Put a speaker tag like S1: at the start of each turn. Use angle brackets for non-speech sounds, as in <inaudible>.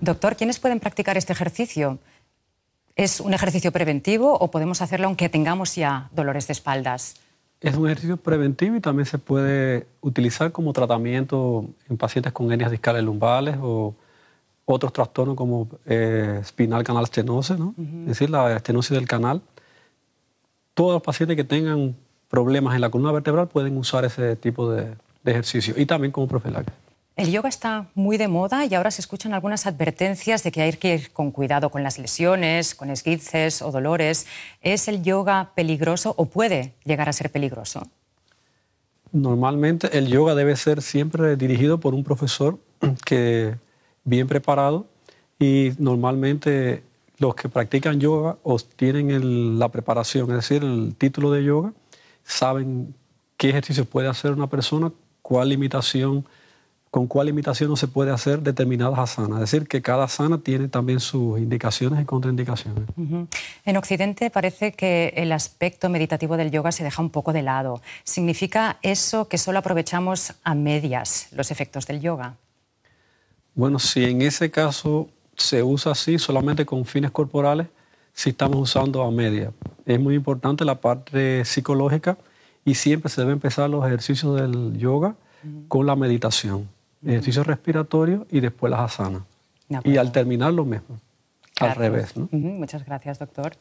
S1: Doctor, ¿quiénes pueden practicar este ejercicio? ¿Es un ejercicio preventivo o podemos hacerlo aunque tengamos ya dolores de espaldas?
S2: Es un ejercicio preventivo y también se puede utilizar como tratamiento en pacientes con hernias discales lumbares o otros trastornos como eh, espinal canal estenosis, es decir, la estenosis del canal. Todos los pacientes que tengan problemas en la columna vertebral pueden usar ese tipo de, de ejercicio y también como profilaxis.
S1: El yoga está muy de moda y ahora se escuchan algunas advertencias de que hay que ir con cuidado con las lesiones, con esguinces o dolores. ¿Es el yoga peligroso o puede llegar a ser peligroso?
S2: Normalmente el yoga debe ser siempre dirigido por un profesor <clears throat> que bien preparado y normalmente los que practican yoga obtienen la preparación, es decir, el título de yoga, saben qué ejercicios puede hacer una persona, cuál limitación con cuál limitación no se puede hacer determinadas asanas. Es decir, que cada asana tiene también sus indicaciones y contraindicaciones.
S1: En Occidente parece que el aspecto meditativo del yoga se deja un poco de lado. ¿Significa eso que solo aprovechamos a medias los efectos del yoga?
S2: Bueno, si en ese caso se usa así, solamente con fines corporales, si estamos usando a medias. Es muy importante la parte psicológica y siempre se debe empezar los ejercicios del yoga con la meditación ejercicio respiratorio y después las asanas. Y al terminar lo mismo, al revés.
S1: Muchas gracias, doctor.